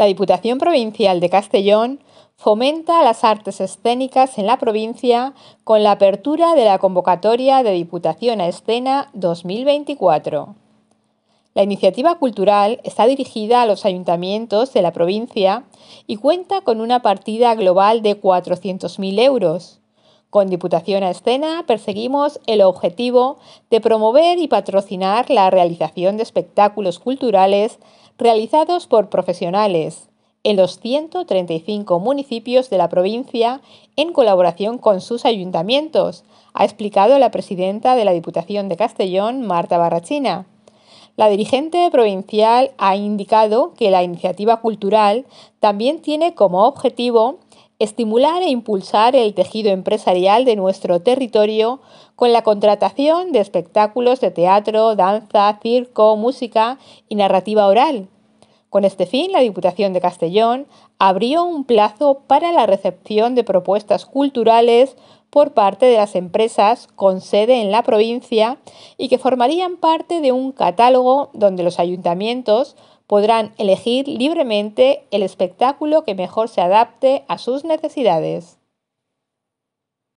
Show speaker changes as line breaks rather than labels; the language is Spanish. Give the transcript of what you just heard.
La Diputación Provincial de Castellón fomenta las artes escénicas en la provincia con la apertura de la convocatoria de Diputación a Escena 2024. La iniciativa cultural está dirigida a los ayuntamientos de la provincia y cuenta con una partida global de 400.000 euros. Con Diputación a Escena perseguimos el objetivo de promover y patrocinar la realización de espectáculos culturales realizados por profesionales en los 135 municipios de la provincia en colaboración con sus ayuntamientos, ha explicado la presidenta de la Diputación de Castellón, Marta Barrachina. La dirigente provincial ha indicado que la iniciativa cultural también tiene como objetivo estimular e impulsar el tejido empresarial de nuestro territorio con la contratación de espectáculos de teatro, danza, circo, música y narrativa oral. Con este fin, la Diputación de Castellón abrió un plazo para la recepción de propuestas culturales por parte de las empresas con sede en la provincia y que formarían parte de un catálogo donde los ayuntamientos podrán elegir libremente el espectáculo que mejor se adapte a sus necesidades.